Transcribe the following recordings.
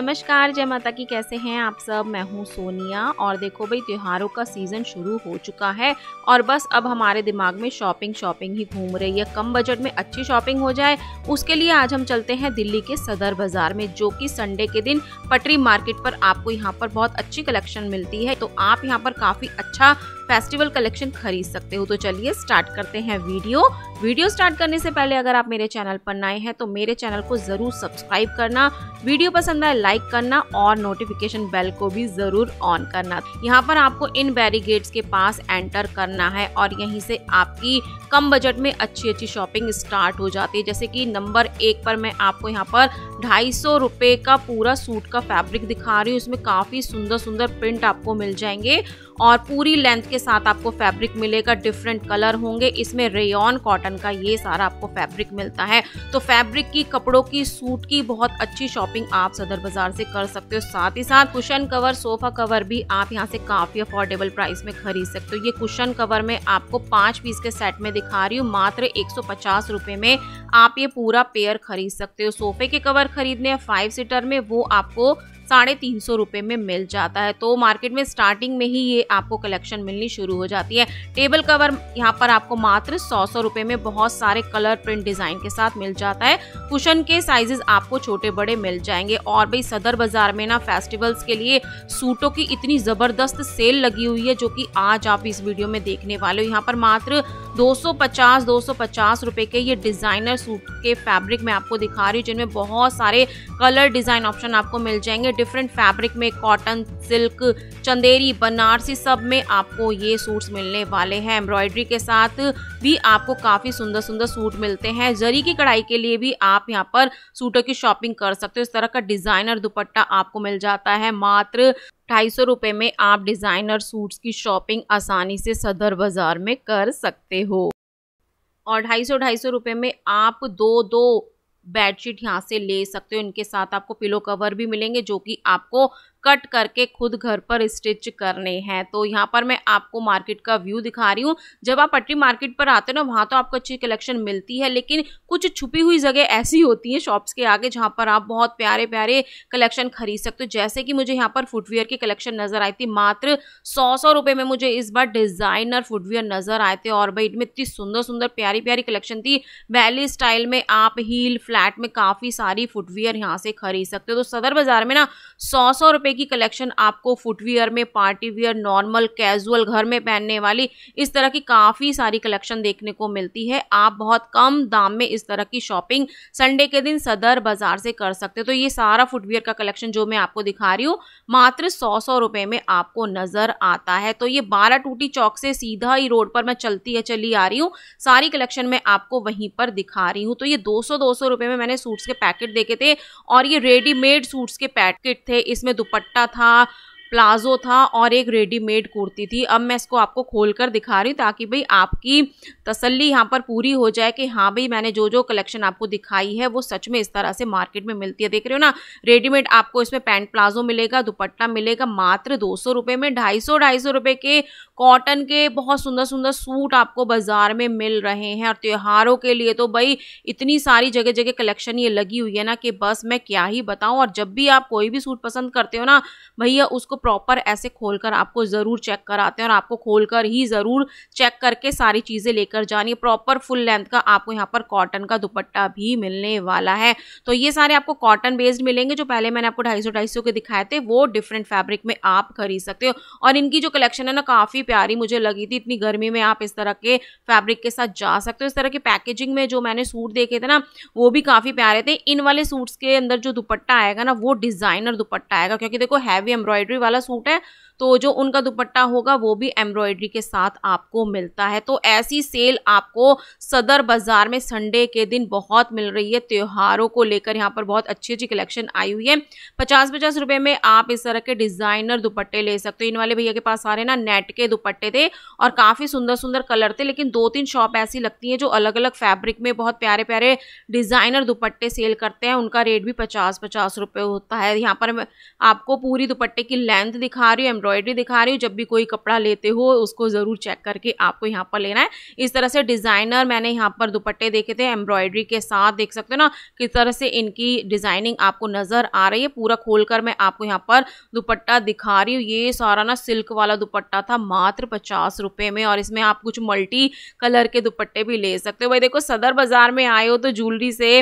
नमस्कार जय माता की कैसे हैं आप सब मैं हूं सोनिया और देखो भाई त्योहारों का सीज़न शुरू हो चुका है और बस अब हमारे दिमाग में शॉपिंग शॉपिंग ही घूम रही है कम बजट में अच्छी शॉपिंग हो जाए उसके लिए आज हम चलते हैं दिल्ली के सदर बाज़ार में जो कि संडे के दिन पटरी मार्केट पर आपको यहाँ पर बहुत अच्छी कलेक्शन मिलती है तो आप यहाँ पर काफ़ी अच्छा फेस्टिवल कलेक्शन खरीद सकते हो तो चलिए स्टार्ट करते हैं वीडियो वीडियो स्टार्ट करने से पहले अगर आप मेरे चैनल पर नए हैं तो मेरे चैनल को ज़रूर सब्सक्राइब करना वीडियो पसंद आए लाइक करना और नोटिफिकेशन बेल को भी ज़रूर ऑन करना यहाँ पर आपको इन बैरिगेट्स के पास एंटर करना है और यहीं से आपकी कम बजट में अच्छी अच्छी शॉपिंग स्टार्ट हो जाती है जैसे कि नंबर एक पर मैं आपको यहाँ पर ढाई सौ का पूरा सूट का फैब्रिक दिखा रही हूँ इसमें काफ़ी सुंदर सुंदर प्रिंट आपको मिल जाएंगे और पूरी लेंथ के के साथ आपको फैब्रिक मिलेगा डिफरेंट कलर होंगे इसमें रेयन कॉटन का ये सारा आपको फैब्रिक मिलता है तो फैब्रिक की कपड़ों की सूट की बहुत अच्छी शॉपिंग आप सदर बाजार से कर सकते हो साथ ही साथ कुशन कवर सोफा कवर भी आप यहाँ से काफी अफोर्डेबल प्राइस में खरीद सकते हो ये कुशन कवर में आपको पांच पीस के सेट में दिखा रही हूँ मात्र एक सौ में आप ये पूरा पेयर खरीद सकते हो सोफे के कवर खरीदने फाइव सीटर में वो आपको साढ़े तीन सौ रुपये में मिल जाता है तो मार्केट में स्टार्टिंग में ही ये आपको कलेक्शन मिलनी शुरू हो जाती है टेबल कवर यहाँ पर आपको मात्र सौ सौ रुपये में बहुत सारे कलर प्रिंट डिज़ाइन के साथ मिल जाता है कुशन के साइजेस आपको छोटे बड़े मिल जाएंगे और भाई सदर बाज़ार में ना फेस्टिवल्स के लिए सूटों की इतनी ज़बरदस्त सेल लगी हुई है जो कि आज आप इस वीडियो में देखने वाले हो यहाँ पर मात्र 250 250 रुपए के ये डिज़ाइनर सूट के फैब्रिक मैं आपको दिखा रही हूँ जिनमें बहुत सारे कलर डिज़ाइन ऑप्शन आपको मिल जाएंगे डिफरेंट फैब्रिक में कॉटन सिल्क चंदेरी बनारसी सब में आपको ये सूट्स मिलने वाले हैं एम्ब्रॉयडरी के साथ भी आपको काफ़ी सुंदर सुंदर सूट मिलते हैं जरी की कढ़ाई के लिए भी आप यहाँ पर सूटों की शॉपिंग कर सकते हो इस तरह का डिज़ाइनर दुपट्टा आपको मिल जाता है मात्र ढाई सौ रुपये में आप डिज़ाइनर सूट्स की शॉपिंग आसानी से सदर बाज़ार में कर सकते हो और ढाई सौ ढाई सौ रुपये में आप दो दो बेडशीट यहाँ से ले सकते हो इनके साथ आपको पिलो कवर भी मिलेंगे जो कि आपको कट करके खुद घर पर स्टिच करने हैं तो यहाँ पर मैं आपको मार्केट का व्यू दिखा रही हूँ जब आप पटरी मार्केट पर आते हो ना वहाँ तो आपको अच्छी कलेक्शन मिलती है लेकिन कुछ छुपी हुई जगह ऐसी होती है शॉप्स के आगे जहाँ पर आप बहुत प्यारे प्यारे कलेक्शन खरीद सकते हो जैसे कि मुझे यहाँ पर फुटवेयर की कलेक्शन नज़र आई थी मात्र सौ सौ रुपये में मुझे इस बार डिज़ाइनर फुटवेयर नज़र आए थे और भाई इनमें इतनी सुंदर सुंदर प्यारी प्यारी कलेक्शन थी वैली स्टाइल में आप हील फ्लैट में काफ़ी सारी फुटवेयर यहाँ से खरीद सकते हो तो सदर बाज़ार में ना सौ सौ रुपए की कलेक्शन आपको फुटवियर में पार्टी वियर नॉर्मल कैजुअल घर में पहनने वाली इस तरह की काफ़ी सारी कलेक्शन देखने को मिलती है आप बहुत कम दाम में इस तरह की शॉपिंग संडे के दिन सदर बाजार से कर सकते तो ये सारा फुटवियर का कलेक्शन जो मैं आपको दिखा रही हूँ मात्र सौ सौ रुपये में आपको नज़र आता है तो ये बारह टूटी चौक से सीधा ही रोड पर मैं चलती है चली आ रही हूँ सारी कलेक्शन मैं आपको वहीं पर दिखा रही हूँ तो ये दो सौ दो सौ रुपये में मैंने सूट्स के पैकेट देखे थे और ये रेडीमेड सूट्स के पैकेट थे इसमें दुपट्टा दुपट्टा था प्लाजो था और एक रेडीमेड कुर्ती थी अब मैं इसको आपको खोल कर दिखा रही हूँ ताकि भाई आपकी तसल्ली यहाँ पर पूरी हो जाए कि हाँ भाई मैंने जो जो कलेक्शन आपको दिखाई है वो सच में इस तरह से मार्केट में मिलती है देख रहे हो ना रेडीमेड आपको इसमें पैंट प्लाजो मिलेगा दुपट्टा मिलेगा मात्र दो सौ रुपये में ढाई सौ ढाई सौ रुपये के कॉटन के बहुत सुंदर सुंदर सूट आपको बाजार में मिल रहे हैं और त्योहारों के लिए तो भाई इतनी सारी जगह जगह कलेक्शन ये लगी हुई है ना कि बस मैं क्या ही बताऊँ और जब भी आप कोई भी सूट पसंद करते हो ना भैया उसको प्रॉपर ऐसे खोलकर आपको ज़रूर चेक कराते हैं और आपको खोलकर ही ज़रूर चेक करके सारी चीज़ें लेकर जानी प्रॉपर फुल लेंथ का आपको यहाँ पर कॉटन का दुपट्टा भी मिलने वाला है तो ये सारे आपको कॉटन बेस्ड मिलेंगे जो पहले मैंने आपको ढाई सौ ढाई सौ के दिखाए थे वो डिफरेंट फैब्रिक में आप खरीद सकते हो और इनकी जो कलेक्शन है ना काफ़ी प्यारी मुझे लगी थी इतनी गर्मी में आप इस तरह के फैब्रिक के साथ जा सकते हो इस तरह के पैकेजिंग में जो मैंने सूट देखे थे ना वो भी काफ़ी प्यारे थे इन वाले सूट्स के अंदर जो दुपट्टा आएगा ना वो डिज़ाइनर दुपट्टा आएगा क्योंकि देखो हैवी एम्ब्रॉयडरी वाला सूट है तो जो उनका दुपट्टा होगा वो भी एम्ब्रॉयडरी के साथ आपको मिलता है तो ऐसी सेल आपको सदर बाज़ार में संडे के दिन बहुत मिल रही है त्योहारों को लेकर यहाँ पर बहुत अच्छी अच्छी कलेक्शन आई हुई है पचास पचास रुपये में आप इस तरह के डिज़ाइनर दुपट्टे ले सकते हो इन वाले भैया के पास सारे ना नेट के दुपट्टे थे और काफ़ी सुंदर सुंदर कलर थे लेकिन दो तीन शॉप ऐसी लगती हैं जो अलग अलग फैब्रिक में बहुत प्यारे प्यारे डिज़ाइनर दुपट्टे सेल करते हैं उनका रेट भी पचास पचास रुपये होता है यहाँ पर आपको पूरी दुपट्टे की लेंथ दिखा रही हूँ एम्ब्रॉयडरी दिखा रही हूँ जब भी कोई कपड़ा लेते हो उसको ज़रूर चेक करके आपको यहाँ पर लेना है इस तरह से डिज़ाइनर मैंने यहाँ पर दुपट्टे देखे थे एम्ब्रॉयडरी के साथ देख सकते हो ना किस तरह से इनकी डिज़ाइनिंग आपको नज़र आ रही है पूरा खोल कर मैं आपको यहाँ पर दुपट्टा दिखा रही हूँ ये सारा ना सिल्क वाला दुपट्टा था मात्र पचास रुपये में और इसमें आप कुछ मल्टी कलर के दुपट्टे भी ले सकते हो भाई देखो सदर बाज़ार में आए हो तो ज्वेलरी से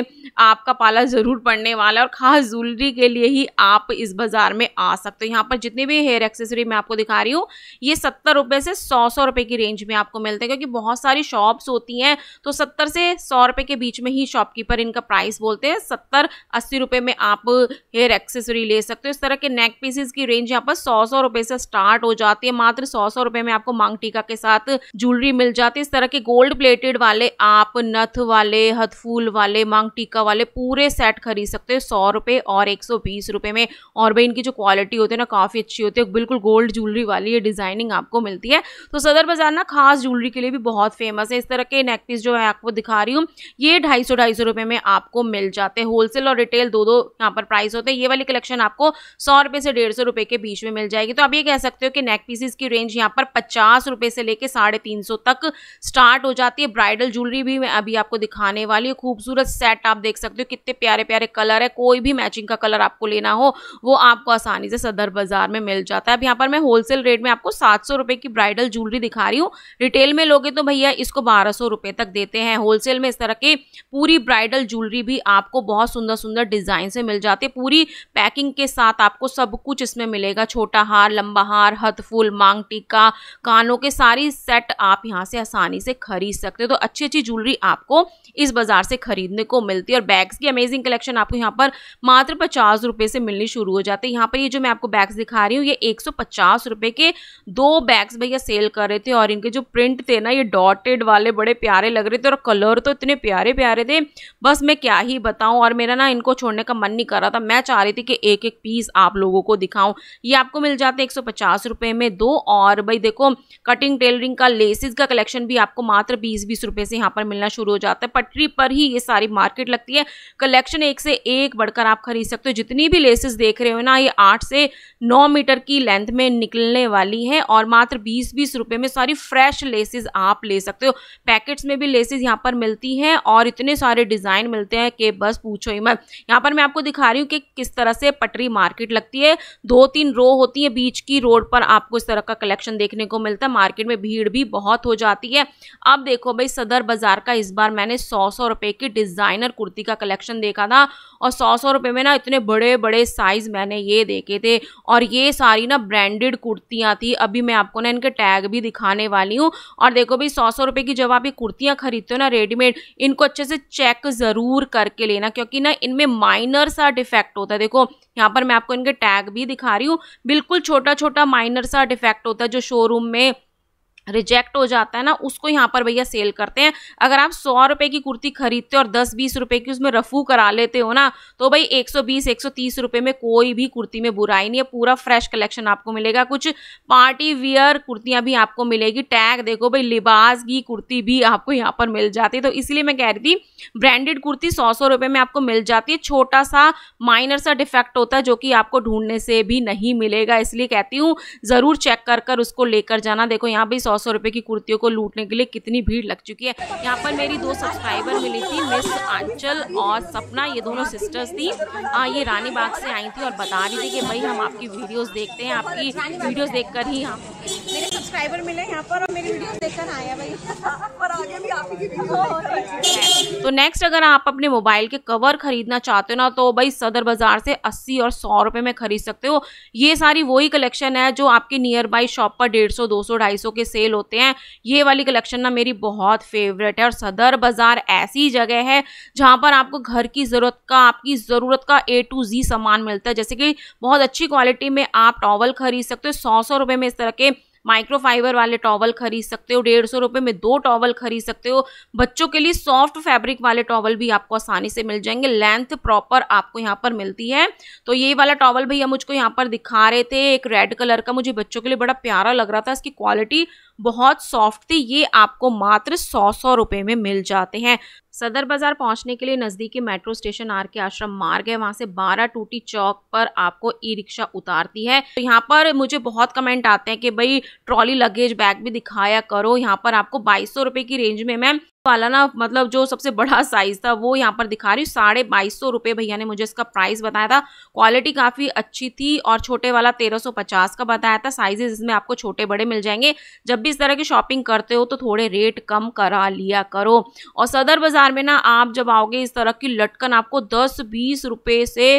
आपका पाला ज़रूर पड़ने वाला है और ख़ास ज्वेलरी के लिए ही आप इस बाज़ार में आ सकते हो यहाँ पर जितने भी हेयर एक्सेसरी एक्सेसरी मैं आपको दिखा रही हूँ ये सत्तर रुपये से सौ सौ रुपये की रेंज में आपको मिलते हैं क्योंकि बहुत सारी शॉप्स होती हैं तो सत्तर से सौ रुपये के बीच में ही शॉपकीपर इनका प्राइस बोलते हैं सत्तर अस्सी रुपये में आप हेयर एक्सेसरी ले सकते हो इस तरह के नेक पीसेज की रेंज यहाँ पर सौ सौ रुपये से स्टार्ट हो जाती है मात्र सौ सौ रुपये में आपको मांग टीका के साथ ज्वेलरी मिल जाती है इस तरह के गोल्ड प्लेटेड वाले आप नथ वाले हथफूल वाले मांग टीका वाले पूरे सेट खरीद सकते हो सौ रुपये और एक सौ बीस रुपये में और भाई इनकी जो क्वालिटी होती है ना काफ़ी अच्छी होती है बिल्कुल गोल्ड ज्वेलरी वाली ये डिज़ाइनिंग आपको मिलती है तो सदर बाज़ार ना खास ज्वेलरी के लिए भी बहुत फेमस है इस तरह के नेक जो है आपको दिखा रही हूँ ये ढाई सौ ढाई सौ रुपये में आपको मिल जाते हैं होलसेल और रिटेल दो दो यहाँ पर प्राइस होते हैं ये वाली कलेक्शन आपको सौ रुपये से डेढ़ सौ रुपये के बीच में मिल जाएगी तो आप ये कह सकते हो कि नेक पीसेस की रेंज यहाँ पर पचास रुपये से लेकर साढ़े तीन सौ तक स्टार्ट हो जाती है ब्राइडल ज्वेलरी भी मैं अभी आपको दिखाने वाली हूँ खूबसूरत सेट आप देख सकते हो कितने प्यारे प्यारे कलर है कोई भी मैचिंग का कलर आपको लेना हो वो आपको आसानी से सदर बाजार में मिल जाता है यहाँ पर मैं होलसेल रेट में आपको सात सौ रुपये की ब्राइडल ज्वेलरी दिखा रही हूँ रिटेल में लोगे तो भैया इसको बारह सौ रुपये तक देते हैं होलसेल में इस तरह की पूरी ब्राइडल ज्वेलरी भी आपको बहुत सुंदर सुंदर डिज़ाइन से मिल जाती है पूरी पैकिंग के साथ आपको सब कुछ इसमें मिलेगा छोटा हार लंबा हार हथफुल मांग टीका कानों के सारी सेट आप यहाँ से आसानी से खरीद सकते हो तो अच्छी अच्छी ज्वेलरी आपको इस बाजार से खरीदने को मिलती है और बैग्स की अमेजिंग कलेक्शन आपको यहाँ पर मात्र पचास रुपये से मिलनी शुरू हो जाती है यहाँ पर ये जो मैं आपको बैग्स दिखा रही हूँ ये एक सौ पचास रुपए के दो बैग्स भैया सेल कर रहे थे और इनके जो प्रिंट थे ना ये डॉटेड वाले बड़े प्यारे लग रहे थे और कलर तो इतने प्यारे प्यारे थे बस मैं क्या ही बताऊं और मेरा ना इनको छोड़ने का मन नहीं कर रहा था मैं चाह रही थी कि एक एक पीस आप लोगों को दिखाऊं ये आपको मिल जाते एक सौ में दो और भाई देखो कटिंग टेलरिंग का लेसिस का कलेक्शन भी आपको मात्र बीस बीस रुपए से यहाँ पर मिलना शुरू हो जाता है पटरी पर ही ये सारी मार्केट लगती है कलेक्शन एक से एक बढ़कर आप खरीद सकते हो जितनी भी लेसेस देख रहे हो ना ये आठ से नौ मीटर की लेंथ लेंथ में निकलने वाली है और मात्र बीस बीस रुपये में सारी फ्रेश लेसेस आप ले सकते हो पैकेट्स में भी लेसेस यहाँ पर मिलती हैं और इतने सारे डिज़ाइन मिलते हैं कि बस पूछो ही मत यहाँ पर मैं आपको दिखा रही हूँ कि किस तरह से पटरी मार्केट लगती है दो तीन रो होती है बीच की रोड पर आपको इस तरह का कलेक्शन देखने को मिलता है मार्केट में भीड़ भी बहुत हो जाती है अब देखो भाई सदर बाज़ार का इस बार मैंने सौ सौ रुपये की डिज़ाइनर कुर्ती का कलेक्शन देखा था और सौ सौ रुपये में ना इतने बड़े बड़े साइज़ मैंने ये देखे थे और ये सारी ना ब्रांडेड कुर्तियाँ थी अभी मैं आपको ना इनके टैग भी दिखाने वाली हूँ और देखो भाई सौ सौ रुपये की जब आप ये कुर्तियाँ खरीदते हो ना रेडीमेड इनको अच्छे से चेक ज़रूर करके लेना क्योंकि ना इनमें माइनर सा डिफेक्ट होता है देखो यहाँ पर मैं आपको इनके टैग भी दिखा रही हूँ बिल्कुल छोटा छोटा माइनर सा डिफेक्ट होता है जो शोरूम में रिजेक्ट हो जाता है ना उसको यहाँ पर भैया सेल करते हैं अगर आप सौ रुपये की कुर्ती खरीदते हो और दस बीस रुपये की उसमें रफू करा लेते हो ना तो भाई एक सौ बीस एक सौ तीस रुपये में कोई भी कुर्ती में बुराई नहीं है पूरा फ्रेश कलेक्शन आपको मिलेगा कुछ पार्टी वियर कुर्तियाँ भी आपको मिलेगी टैग देखो भाई लिबास की कुर्ती भी आपको यहाँ पर मिल जाती है तो इसलिए मैं कह रही थी ब्रांडेड कुर्ती सौ सौ रुपये में आपको मिल जाती है छोटा सा माइनर सा डिफेक्ट होता है जो कि आपको ढूंढने से भी नहीं मिलेगा इसलिए कहती हूँ ज़रूर चेक कर कर उसको लेकर जाना देखो यहाँ भी सौ नौ सौ रुपए की कुर्तियों को लूटने के लिए कितनी भीड़ लग चुकी है यहाँ पर मेरी दो सब्सक्राइबर मिली थी मिस आंचल और सपना ये दोनों सिस्टर्स थी आ, ये रानी बाग से आई थी और बता रही थी कि भाई हम आपकी वीडियोज़ देखते हैं आपकी वीडियोज़ देख ही हम सब्सक्राइबर मिले यहाँ पर और मेरी वीडियो देखकर आए भाई और आगे भी आप ही तो नेक्स्ट अगर आप अपने मोबाइल के कवर खरीदना चाहते हो ना तो भाई सदर बाजार से अस्सी और सौ रुपए में खरीद सकते हो ये सारी वही कलेक्शन है जो आपके नियर बाई शॉप पर डेढ़ सौ दो सौ ढाई सौ के सेल होते हैं ये वाली कलेक्शन ना मेरी बहुत फेवरेट है और सदर बाजार ऐसी जगह है जहाँ पर आपको घर की ज़रूरत का आपकी ज़रूरत का ए टू जी सामान मिलता है जैसे कि बहुत अच्छी क्वालिटी में आप टॉवल खरीद सकते हो सौ सौ रुपये में इस तरह के माइक्रोफाइबर वाले टॉवल खरीद सकते हो डेढ़ सौ रुपये में दो टॉवल खरीद सकते हो बच्चों के लिए सॉफ्ट फैब्रिक वाले टॉवल भी आपको आसानी से मिल जाएंगे लेंथ प्रॉपर आपको यहाँ पर मिलती है तो ये वाला टॉवल भैया मुझको यहाँ पर दिखा रहे थे एक रेड कलर का मुझे बच्चों के लिए बड़ा प्यारा लग रहा था इसकी क्वालिटी बहुत सॉफ्ट थे ये आपको मात्र सौ सौ रुपये में मिल जाते हैं सदर बाजार पहुंचने के लिए नज़दीकी मेट्रो स्टेशन आर के आश्रम मार्ग है वहां से बारह टूटी चौक पर आपको ई रिक्शा उतारती है तो यहाँ पर मुझे बहुत कमेंट आते हैं कि भाई ट्रॉली लगेज बैग भी दिखाया करो यहाँ पर आपको बाईस सौ की रेंज में मैम वाला ना मतलब जो सबसे बड़ा साइज़ था वो यहाँ पर दिखा रही हूँ साढ़े बाईस सौ रुपये भैया ने मुझे इसका प्राइस बताया था क्वालिटी काफ़ी अच्छी थी और छोटे वाला तेरह सौ पचास का बताया था साइजेस इसमें आपको छोटे बड़े मिल जाएंगे जब भी इस तरह की शॉपिंग करते हो तो थोड़े रेट कम करा लिया करो और सदर बाज़ार में ना आप जब आओगे इस तरह की लटकन आपको दस बीस रुपये से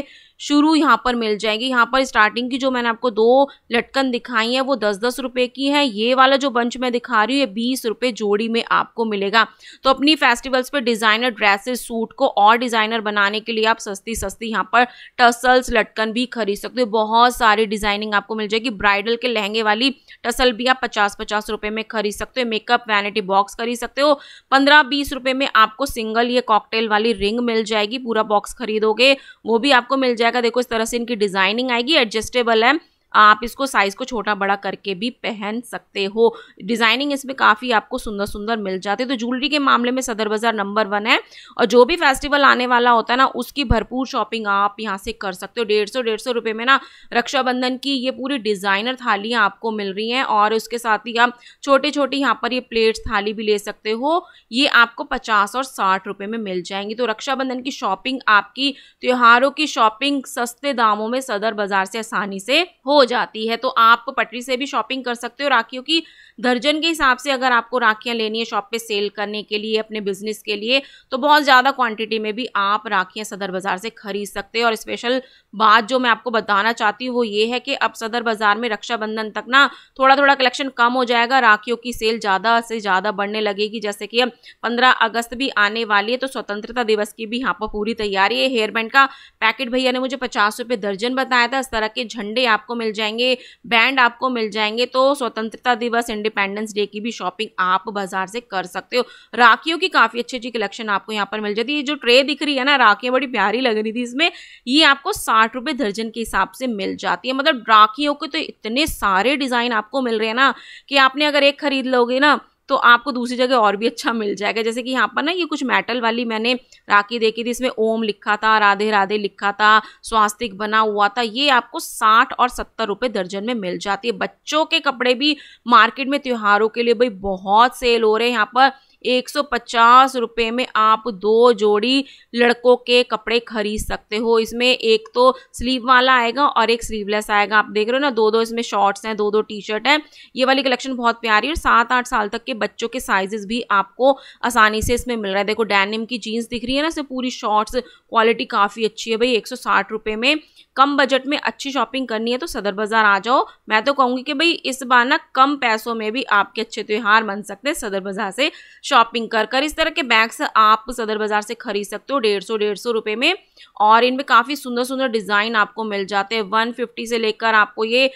शुरू यहाँ पर मिल जाएगी यहाँ पर स्टार्टिंग की जो मैंने आपको दो लटकन दिखाई है वो दस दस रुपए की है ये वाला जो बंच मैं दिखा रही हूँ ये बीस रुपए जोड़ी में आपको मिलेगा तो अपनी फेस्टिवल्स पर डिज़ाइनर ड्रेसेस सूट को और डिज़ाइनर बनाने के लिए आप सस्ती सस्ती यहाँ पर टसल्स लटकन भी खरीद सकते हो बहुत सारी डिज़ाइनिंग आपको मिल जाएगी ब्राइडल के लहंगे वाली टसल भी आप पचास पचास रुपए में खरीद सकते हो मेकअप वैनिटी बॉक्स खरीद सकते हो पंद्रह बीस रुपए में आपको सिंगल ये कॉकटेल वाली रिंग मिल जाएगी पूरा बॉक्स खरीदोगे वो भी आपको मिल जाएगा जाएगा देखो इस तरह से इनकी डिजाइनिंग आएगी एडजस्टेबल है आप इसको साइज़ को छोटा बड़ा करके भी पहन सकते हो डिज़ाइनिंग इसमें काफ़ी आपको सुंदर सुंदर मिल जाती है तो ज्वेलरी के मामले में सदर बाज़ार नंबर वन है और जो भी फेस्टिवल आने वाला होता है ना उसकी भरपूर शॉपिंग आप यहाँ से कर सकते हो डेढ़ सौ डेढ़ सौ रुपये में ना रक्षाबंधन की ये पूरी डिज़ाइनर थालियाँ आपको मिल रही हैं और उसके साथ ही आप छोटे छोटे यहाँ पर ये प्लेट्स थाली भी ले सकते हो ये आपको पचास और साठ रुपये में मिल जाएंगी तो रक्षाबंधन की शॉपिंग आपकी त्योहारों की शॉपिंग सस्ते दामों में सदर बाज़ार से आसानी से हो हो जाती है तो आप पटरी से भी शॉपिंग कर सकते हो राखियों की दर्जन के हिसाब से अगर आपको राखियाँ लेनी है शॉप पे सेल करने के लिए अपने बिजनेस के लिए तो बहुत ज़्यादा क्वांटिटी में भी आप राखियाँ सदर बाज़ार से खरीद सकते हैं और स्पेशल बात जो मैं आपको बताना चाहती हूँ वो ये है कि अब सदर बाज़ार में रक्षाबंधन तक ना थोड़ा थोड़ा कलेक्शन कम हो जाएगा राखियों की सेल ज़्यादा से ज़्यादा बढ़ने लगेगी जैसे कि अब पंद्रह अगस्त भी आने वाली है तो स्वतंत्रता दिवस की भी यहाँ पर पूरी तैयारी है हेयरबैंड का पैकेट भैया ने मुझे पचास रुपये दर्जन बताया था इस तरह के झंडे आपको मिल जाएंगे बैंड आपको मिल जाएंगे तो स्वतंत्रता दिवस इंडिया इंडिपेंडेंस डे की भी शॉपिंग आप बाजार से कर सकते हो राखियों की काफ़ी अच्छी अच्छी कलेक्शन आपको यहाँ पर मिल जाती है ये जो ट्रे दिख रही है ना राखियाँ बड़ी प्यारी लग रही थी इसमें ये आपको साठ रुपये दर्जन के हिसाब से मिल जाती है मतलब राखियों के तो इतने सारे डिज़ाइन आपको मिल रहे हैं ना कि आपने अगर एक खरीद लोगे ना तो आपको दूसरी जगह और भी अच्छा मिल जाएगा जैसे कि यहाँ पर ना ये कुछ मेटल वाली मैंने राखी देखी थी इसमें ओम लिखा था राधे राधे लिखा था स्वास्तिक बना हुआ था ये आपको साठ और सत्तर रुपये दर्जन में मिल जाती है बच्चों के कपड़े भी मार्केट में त्योहारों के लिए भाई बहुत सेल हो रहे हैं यहाँ पर 150 रुपए में आप दो जोड़ी लड़कों के कपड़े खरीद सकते हो इसमें एक तो स्लीव वाला आएगा और एक स्लीवलेस आएगा आप देख रहे हो ना दो दो इसमें शॉर्ट्स हैं दो दो टी शर्ट हैं ये वाली कलेक्शन बहुत प्यारी और सात आठ साल तक के बच्चों के साइजेस भी आपको आसानी से इसमें मिल रहा है देखो डैनिम की जीन्स दिख रही है ना इसमें पूरी शॉर्ट्स क्वालिटी काफ़ी अच्छी है भाई एक सौ में कम बजट में अच्छी शॉपिंग करनी है तो सदर बाज़ार आ जाओ मैं तो कहूँगी कि भाई इस बार ना कम पैसों में भी आपके अच्छे त्यौहार बन सकते हैं सदर बाज़ार से शॉपिंग कर कर इस तरह के बैग्स आप सदर बाज़ार से खरीद सकते हो डेढ़ सौ डेढ़ सौ रुपये में और इनमें काफ़ी सुंदर सुंदर डिज़ाइन आपको मिल जाते हैं वन फिफ्टी से लेकर आपको ये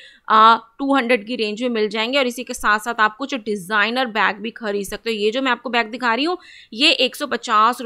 टू हंड्रेड की रेंज में मिल जाएंगे और इसी के साथ साथ आप कुछ डिज़ाइनर बैग भी खरीद सकते हो ये जो मैं आपको बैग दिखा रही हूँ ये एक सौ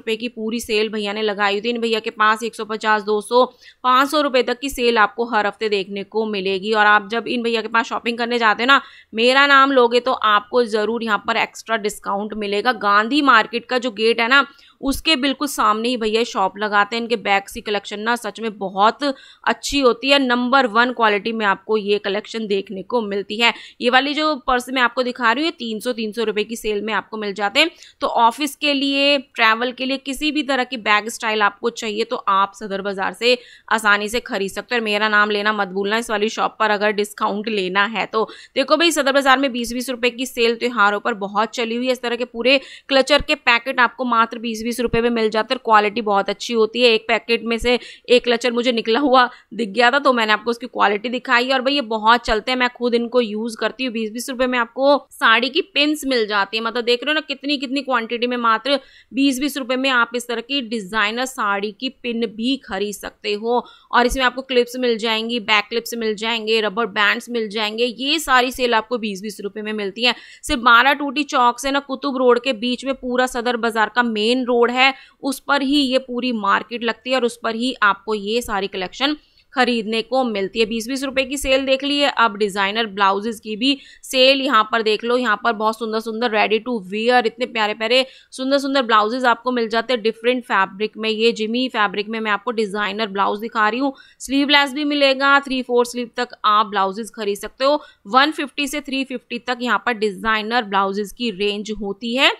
की पूरी सेल भैया ने लगाई हुई थी इन भैया के पास एक सौ पचास दो सौ पाँच सौ रुपये तक की सेल आपको हर हफ्ते देखने को मिलेगी और आप जब इन भैया के पास शॉपिंग करने जाते हो ना मेरा नाम लोगे तो आपको ज़रूर यहाँ पर एक्स्ट्रा डिस्काउंट मिलेगा गांधी मार्केट का जो गेट है ना उसके बिल्कुल सामने ही भैया शॉप लगाते हैं इनके बैग्स की कलेक्शन ना सच में बहुत अच्छी होती है नंबर वन क्वालिटी में आपको ये कलेक्शन देखने को मिलती है ये वाली जो पर्स मैं आपको दिखा रही हूँ ये तीन सौ तीन सौ रुपये की सेल में आपको मिल जाते हैं तो ऑफिस के लिए ट्रैवल के लिए किसी भी तरह की बैग स्टाइल आपको चाहिए तो आप सदर बाज़ार से आसानी से खरीद सकते हो और मेरा नाम लेना मत भूलना इस वाली शॉप पर अगर डिस्काउंट लेना है तो देखो भाई सदर बाज़ार में बीस बीस रुपये की सेल त्योहारों पर बहुत चली हुई है इस तरह के पूरे क्लचर के पैकेट आपको मात्र बीस बीस रुपये में मिल जाते हैं क्वालिटी बहुत अच्छी होती है एक पैकेट में से एक लचर मुझे निकला हुआ दिख गया था तो मैंने आपको उसकी क्वालिटी दिखाई और भाई ये बहुत चलते हैं मैं खुद इनको यूज़ करती हूँ बीस बीस रुपये में आपको साड़ी की पिंस मिल जाती है मतलब देख रहे हो ना कितनी कितनी क्वांटिटी में मात्र बीस बीस रुपये में आप इस तरह की डिज़ाइनर साड़ी की पिन भी खरीद सकते हो और इसमें आपको क्लिप्स मिल जाएंगी बैक क्लिप्स मिल जाएंगे रबर बैंड्स मिल जाएंगे ये सारी सेल आपको बीस बीस रुपये में मिलती है सिर्फ बारह टूटी चौक से ना कुतुब रोड के बीच में पूरा सदर बाजार का मेन रोड रोड है उस पर ही ये पूरी मार्केट लगती है और उस पर ही आपको ये सारी कलेक्शन खरीदने को मिलती है बीस बीस रुपए की सेल देख ली है अब डिज़ाइनर ब्लाउजेज की भी सेल यहाँ पर देख लो यहाँ पर बहुत सुंदर सुंदर रेडी टू वियर इतने प्यारे प्यारे सुंदर सुंदर ब्लाउजेज आपको मिल जाते हैं डिफरेंट फैब्रिक में ये जिमी फैब्रिक में मैं आपको डिज़ाइनर ब्लाउज दिखा रही हूँ स्लीवलेस भी मिलेगा थ्री फोर स्लीव तक आप ब्लाउजेज खरीद सकते हो वन से थ्री तक यहाँ पर डिज़ाइनर ब्लाउजेज की रेंज होती है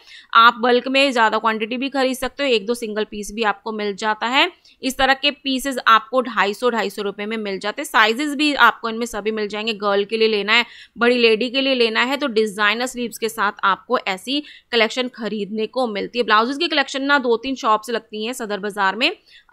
आप बल्क में ज़्यादा क्वांटिटी भी खरीद सकते हो एक दो सिंगल पीस भी आपको मिल जाता है इस तरह के पीसेस आपको ढाई सौ ढाई सौ रुपए में मिल जाते साइजेस भी आपको इनमें सभी मिल जाएंगे गर्ल के लिए लेना है बड़ी लेडी के लिए लेना है तो डिज़ाइनर स्लीव्स के साथ आपको ऐसी कलेक्शन खरीदने को मिलती है ब्लाउजेज़ की कलेक्शन ना दो तीन शॉप से लगती हैं सदर बाज़ार में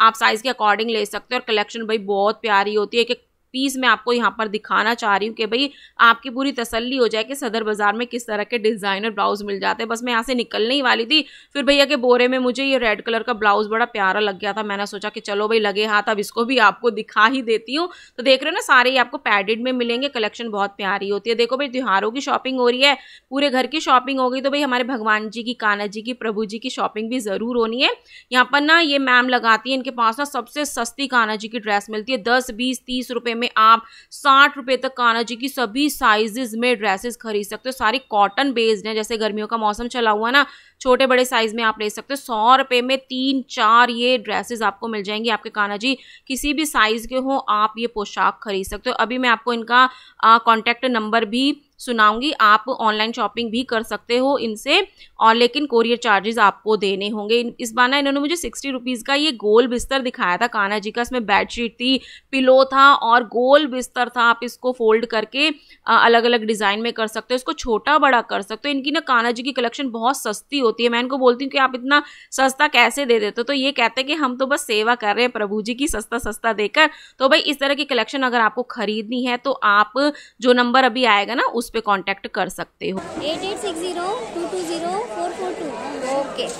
आप साइज़ के अकॉर्डिंग ले सकते हो और कलेक्शन भाई बहुत प्यारी होती है कि पीस मैं आपको यहाँ पर दिखाना चाह रही हूँ कि भाई आपकी पूरी तसल्ली हो जाए कि सदर बाज़ार में किस तरह के डिज़ाइनर ब्लाउज़ मिल जाते हैं बस मैं यहाँ से निकलने ही वाली थी फिर भैया के बोरे में मुझे ये रेड कलर का ब्लाउज़ बड़ा प्यारा लग गया था मैंने सोचा कि चलो भाई लगे हाथ अब इसको भी आपको दिखा ही देती हूँ तो देख रहे हो ना सारे ही आपको पैडेड में मिलेंगे कलेक्शन बहुत प्यारी होती है देखो भाई त्योहारों की शॉपिंग हो रही है पूरे घर की शॉपिंग हो गई तो भाई हमारे भगवान जी की कान्हा जी की प्रभु जी की शॉपिंग भी ज़रूर होनी है यहाँ पर ना ये मैम लगाती है इनके पास ना सबसे सस्ती कान्हा जी की ड्रेस मिलती है दस बीस तीस रुपये में में आप साठ रुपये तक कान्हा जी की सभी साइजेस में ड्रेसेस खरीद सकते हो सारी कॉटन बेस्ड हैं जैसे गर्मियों का मौसम चला हुआ ना छोटे बड़े साइज़ में आप ले सकते हो सौ रुपये में तीन चार ये ड्रेसेस आपको मिल जाएंगी आपके काना जी किसी भी साइज़ के हो आप ये पोशाक खरीद सकते हो अभी मैं आपको इनका कॉन्टैक्ट नंबर भी सुनाऊंगी आप ऑनलाइन शॉपिंग भी कर सकते हो इनसे और लेकिन कोरियर चार्जेस आपको देने होंगे इस बार ना इन्होंने मुझे सिक्सटी रुपीज़ का ये गोल बिस्तर दिखाया था काना जी का इसमें बेडशीट थी पिलो था और गोल बिस्तर था आप इसको फोल्ड करके अलग अलग डिज़ाइन में कर सकते हो इसको छोटा बड़ा कर सकते हो इनकी ना काना जी की कलेक्शन बहुत सस्ती होती होती है मैं इनको बोलती हूँ कि आप इतना सस्ता कैसे दे देते तो ये कहते हैं कि हम तो बस सेवा कर रहे हैं प्रभु जी की सस्ता सस्ता देकर तो भाई इस तरह की कलेक्शन अगर आपको खरीदनी है तो आप जो नंबर अभी आएगा ना उस पर कॉन्टेक्ट कर सकते हो eight eight six zero two two zero four four two okay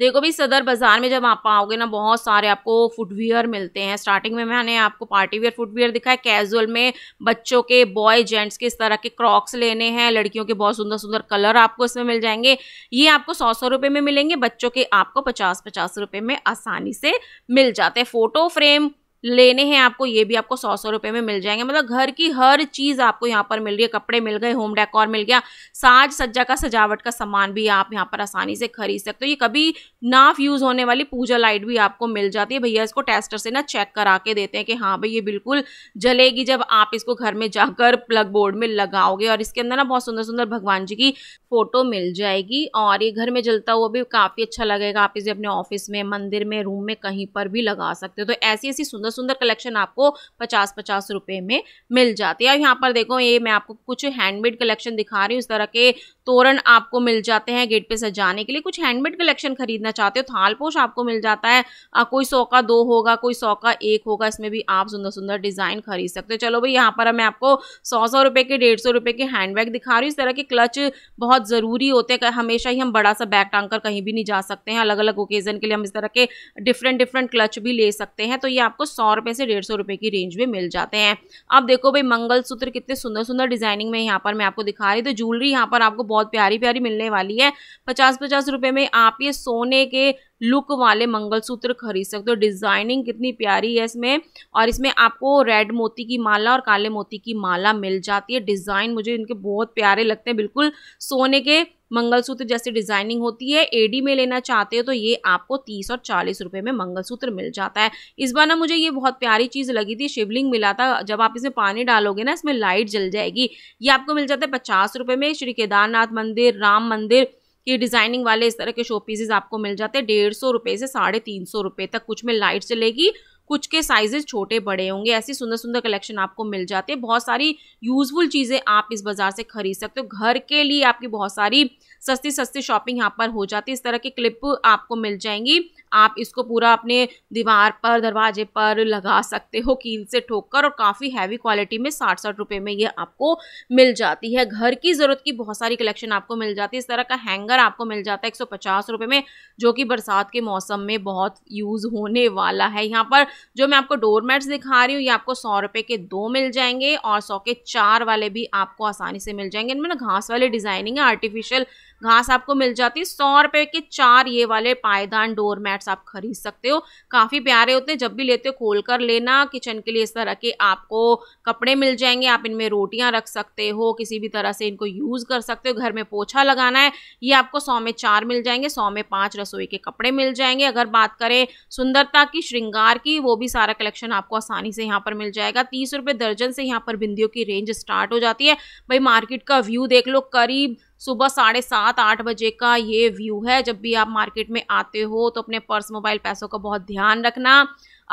देखो भाई सदर बाज़ार में जब आप आओगे ना बहुत सारे आपको फुटवियर मिलते हैं स्टार्टिंग में मैंने आपको पार्टी वेयर फुटवियर दिखाया कैजुअल में बच्चों के बॉय जेंट्स के इस तरह के क्रॉक्स लेने हैं लड़कियों के बहुत सुंदर सुंदर कलर आपको इसमें मिल जाएंगे ये आपको सौ सौ रुपये में मिलेंगे बच्चों के आपको पचास पचास रुपये में आसानी से मिल जाते हैं फ़ोटो फ्रेम लेने हैं आपको ये भी आपको सौ सौ रुपये में मिल जाएंगे मतलब घर की हर चीज़ आपको यहाँ पर मिल रही है कपड़े मिल गए होम डेकोर मिल गया साज सज्जा का सजावट का सामान भी आप यहाँ पर आसानी से खरीद सकते हो ये कभी नाफ यूज़ होने वाली पूजा लाइट भी आपको मिल जाती है भैया इसको टेस्टर से ना चेक करा के देते हैं कि हाँ भाई ये बिल्कुल जलेगी जब आप इसको घर में जाकर प्लग बोर्ड में लगाओगे और इसके अंदर ना बहुत सुंदर सुंदर भगवान जी की फ़ोटो मिल जाएगी और ये घर में जलता हुआ भी काफ़ी अच्छा लगेगा आप इसे अपने ऑफिस में मंदिर में रूम में कहीं पर भी लगा सकते हो तो ऐसी ऐसी सुंदर सुंदर कलेक्शन आपको पचास पचास रुपये में मिल जाती है और यहाँ पर देखो ये मैं आपको कुछ हैंडमेड कलेक्शन दिखा रही हूँ इस तरह के तोरण आपको मिल जाते हैं गेट पे सजाने के लिए कुछ हैंडमेड कलेक्शन खरीदना चाहते हो थाल पोश आपको मिल जाता है आ, कोई सौ का दो होगा कोई सौ का एक होगा इसमें भी आप सुंदर सुंदर डिज़ाइन खरीद सकते हो चलो भाई यहाँ पर मैं आपको सौ सौ रुपए के डेढ़ सौ रुपए के हैंडबैग दिखा रही हूँ इस तरह के क्लच बहुत ज़रूरी होते हैं हमेशा ही हम बड़ा सा बैग टांग कर कहीं भी नहीं जा सकते हैं अलग अलग ओकेज़न के लिए हम इस तरह के डिफरेंट डिफरेंट क्लच भी ले सकते हैं तो ये आपको सौ रुपये से डेढ़ सौ रुपए की रेंज में मिल जाते हैं अब देखो भाई मंगलसूत्र कितने सुंदर सुंदर डिज़ाइनिंग में यहाँ पर मैं आपको दिखा रही तो ज्वेलरी यहाँ पर आपको बहुत प्यारी प्यारी मिलने वाली है पचास पचास रुपये में आप ये सोने के लुक वाले मंगलसूत्र खरीद सकते हो डिज़ाइनिंग कितनी प्यारी है इसमें और इसमें आपको रेड मोती की माला और काले मोती की माला मिल जाती है डिज़ाइन मुझे इनके बहुत प्यारे लगते हैं बिल्कुल सोने के मंगलसूत्र जैसे डिजाइनिंग होती है एडी में लेना चाहते हो तो ये आपको तीस और चालीस रुपए में मंगलसूत्र मिल जाता है इस बार ना मुझे ये बहुत प्यारी चीज लगी थी शिवलिंग मिला था जब आप इसमें पानी डालोगे ना इसमें लाइट जल जाएगी ये आपको मिल जाता है पचास रुपए में श्री केदारनाथ मंदिर राम मंदिर कि डिज़ाइनिंग वाले इस तरह के शो पीसेज आपको मिल जाते हैं डेढ़ सौ रुपये से साढ़े तीन सौ रुपये तक कुछ में लाइट चलेगी कुछ के साइजेस छोटे बड़े होंगे ऐसी सुंदर सुंदर कलेक्शन आपको मिल जाते हैं बहुत सारी यूजफुल चीज़ें आप इस बाज़ार से खरीद सकते हो घर के लिए आपकी बहुत सारी सस्ती सस्ती शॉपिंग यहाँ पर हो जाती है इस तरह की क्लिप आपको मिल जाएंगी आप इसको पूरा अपने दीवार पर दरवाजे पर लगा सकते हो कील से ठोक कर और काफ़ी हैवी क्वालिटी में साठ साठ रुपये में ये आपको मिल जाती है घर की ज़रूरत की बहुत सारी कलेक्शन आपको मिल जाती है इस तरह का हैंगर आपको मिल जाता है एक सौ में जो कि बरसात के मौसम में बहुत यूज़ होने वाला है यहाँ पर जो मैं आपको डोर मैट्स दिखा रही हूँ ये आपको सौ रुपये के दो मिल जाएंगे और सौ के चार वाले भी आपको आसानी से मिल जाएंगे इनमें ना घास वाले डिजाइनिंग है आर्टिफिशियल घास आपको मिल जाती है सौ रुपये के चार ये वाले पायदान डोर मैट्स आप खरीद सकते हो काफ़ी प्यारे होते हैं जब भी लेते हो खोल कर लेना किचन के लिए इस तरह के आपको कपड़े मिल जाएंगे आप इनमें रोटियां रख सकते हो किसी भी तरह से इनको यूज़ कर सकते हो घर में पोछा लगाना है ये आपको सौ में चार मिल जाएंगे सौ में पाँच रसोई के कपड़े मिल जाएंगे अगर बात करें सुंदरता की श्रृंगार की वो भी सारा कलेक्शन आपको आसानी से यहाँ पर मिल जाएगा तीस रुपये दर्जन से यहाँ पर बिंदियों की रेंज स्टार्ट हो जाती है भाई मार्केट का व्यू देख लो करीब सुबह साढ़े सात आठ बजे का ये व्यू है जब भी आप मार्केट में आते हो तो अपने पर्स मोबाइल पैसों का बहुत ध्यान रखना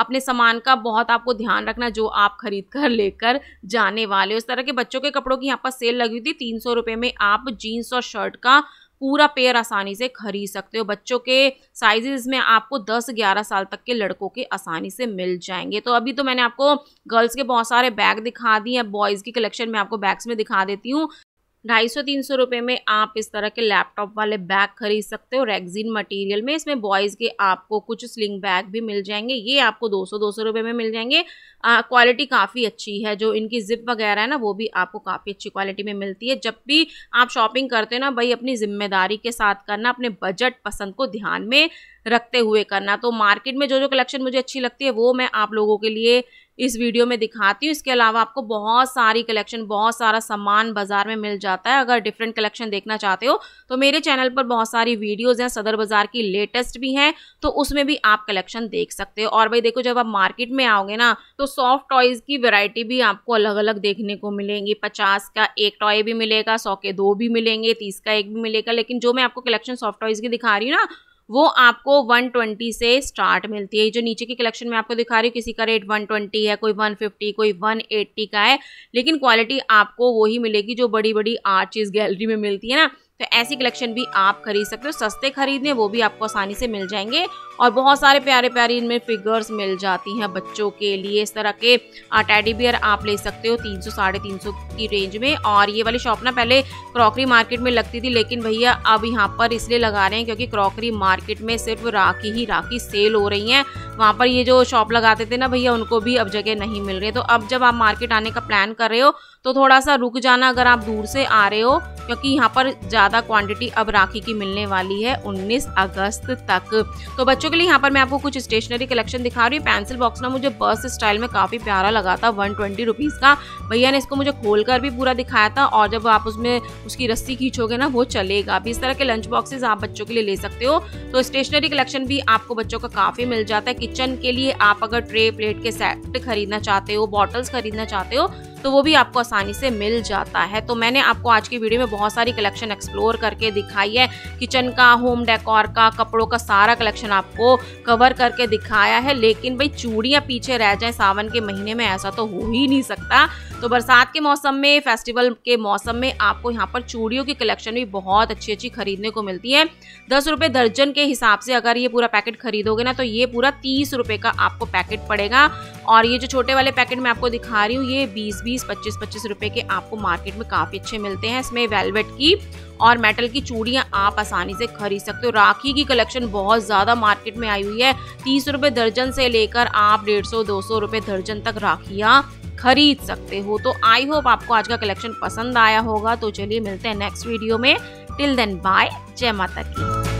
अपने सामान का बहुत आपको ध्यान रखना जो आप खरीद कर लेकर जाने वाले हो इस तरह के बच्चों के कपड़ों की यहाँ पर सेल लगी हुई थी तीन सौ रुपये में आप जीन्स और शर्ट का पूरा पेयर आसानी से खरीद सकते हो बच्चों के साइजेस में आपको 10-11 साल तक के लड़कों के आसानी से मिल जाएंगे तो अभी तो मैंने आपको गर्ल्स के बहुत सारे बैग दिखा दिए हैं बॉयज़ की कलेक्शन में आपको बैग्स में दिखा देती हूँ ढाई सौ तीन सौ रुपये में आप इस तरह के लैपटॉप वाले बैग खरीद सकते हो रेगजीन मटेरियल में इसमें बॉयज़ के आपको कुछ स्लिंग बैग भी मिल जाएंगे ये आपको दो सौ दो सौ रुपये में मिल जाएंगे क्वालिटी काफ़ी अच्छी है जो इनकी जिप वगैरह है ना वो भी आपको काफ़ी अच्छी क्वालिटी में मिलती है जब भी आप शॉपिंग करते हो ना भाई अपनी जिम्मेदारी के साथ करना अपने बजट पसंद को ध्यान में रखते हुए करना तो मार्केट में जो जो कलेक्शन मुझे अच्छी लगती है वो मैं आप लोगों के लिए इस वीडियो में दिखाती हूँ इसके अलावा आपको बहुत सारी कलेक्शन बहुत सारा सामान बाजार में मिल जाता है अगर डिफरेंट कलेक्शन देखना चाहते हो तो मेरे चैनल पर बहुत सारी वीडियोज़ हैं सदर बाज़ार की लेटेस्ट भी हैं तो उसमें भी आप कलेक्शन देख सकते हो और भाई देखो जब आप मार्केट में आओगे ना तो सॉफ्ट टॉयज़ की वेरायटी भी आपको अलग अलग देखने को मिलेंगी पचास का एक टॉय भी मिलेगा सौ के दो भी मिलेंगे तीस का एक भी मिलेगा लेकिन जो मैं आपको कलेक्शन सॉफ्ट टॉयज़ की दिखा रही हूँ ना वो आपको 120 से स्टार्ट मिलती है जो नीचे की कलेक्शन में आपको दिखा रही हूँ किसी का रेट 120 है कोई 150 कोई 180 का है लेकिन क्वालिटी आपको वही मिलेगी जो बड़ी बड़ी चीज गैलरी में मिलती है ना तो ऐसी कलेक्शन भी आप खरीद सकते हो सस्ते खरीदने वो भी आपको आसानी से मिल जाएंगे और बहुत सारे प्यारे प्यारे इनमें फिगर्स मिल जाती हैं बच्चों के लिए इस तरह के टेडी बियर आप ले सकते हो तीन सौ साढ़े तीन सौ की रेंज में और ये वाली शॉप ना पहले क्रॉकरी मार्केट में लगती थी लेकिन भैया अब यहाँ पर इसलिए लगा रहे हैं क्योंकि क्रॉकरी मार्केट में सिर्फ राखी ही राखी सेल हो रही है वहाँ पर ये जो शॉप लगाते थे ना भैया उनको भी अब जगह नहीं मिल रही है तो अब जब आप मार्केट आने का प्लान कर रहे हो तो थोड़ा सा रुक जाना अगर आप दूर से आ रहे हो क्योंकि यहाँ पर ज़्यादा क्वांटिटी अब राखी की मिलने वाली है 19 अगस्त तक तो बच्चों के लिए यहाँ पर मैं आपको कुछ स्टेशनरी कलेक्शन दिखा रही हूँ पेंसिल बॉक्स ना मुझे बस स्टाइल में काफ़ी प्यारा लगा था वन ट्वेंटी रुपीज़ का भैया ने इसको मुझे खोल कर भी पूरा दिखाया था और जब आप उसमें उसकी रस्सी खींचोगे ना वो चलेगा अभी इस तरह के लंच बॉक्सेज आप बच्चों के लिए ले सकते हो तो स्टेशनरी कलेक्शन भी आपको बच्चों का काफ़ी मिल जाता है किचन के लिए आप अगर ट्रे प्लेट के सेट खरीदना चाहते हो बॉटल्स खरीदना चाहते हो तो वो भी आपको आसानी से मिल जाता है तो मैंने आपको आज की वीडियो में बहुत सारी कलेक्शन एक्सप्लोर करके दिखाई है किचन का होम डेकोर का कपड़ों का सारा कलेक्शन आपको कवर करके दिखाया है लेकिन भाई चूड़ियाँ पीछे रह जाएँ सावन के महीने में ऐसा तो हो ही नहीं सकता तो बरसात के मौसम में फेस्टिवल के मौसम में आपको यहाँ पर चूड़ियों की कलेक्शन भी बहुत अच्छी अच्छी खरीदने को मिलती है दस रुपये दर्जन के हिसाब से अगर ये पूरा पैकेट खरीदोगे ना तो ये पूरा तीस रुपये का आपको पैकेट पड़ेगा और ये जो छोटे वाले पैकेट मैं आपको दिखा रही हूँ ये बीस बीस पच्चीस पच्चीस रुपए के आपको मार्केट में काफ़ी अच्छे मिलते हैं इसमें वेलवेट की और मेटल की चूड़ियाँ आप आसानी से खरीद सकते हो राखी की कलेक्शन बहुत ज़्यादा मार्केट में आई हुई है तीस रुपये दर्जन से लेकर आप डेढ़ सौ दो सौ रुपये दर्जन तक राखियाँ खरीद सकते हो तो आई होप आपको आज का कलेक्शन पसंद आया होगा तो चलिए मिलते हैं नेक्स्ट वीडियो में टिल देन बाय जय माता की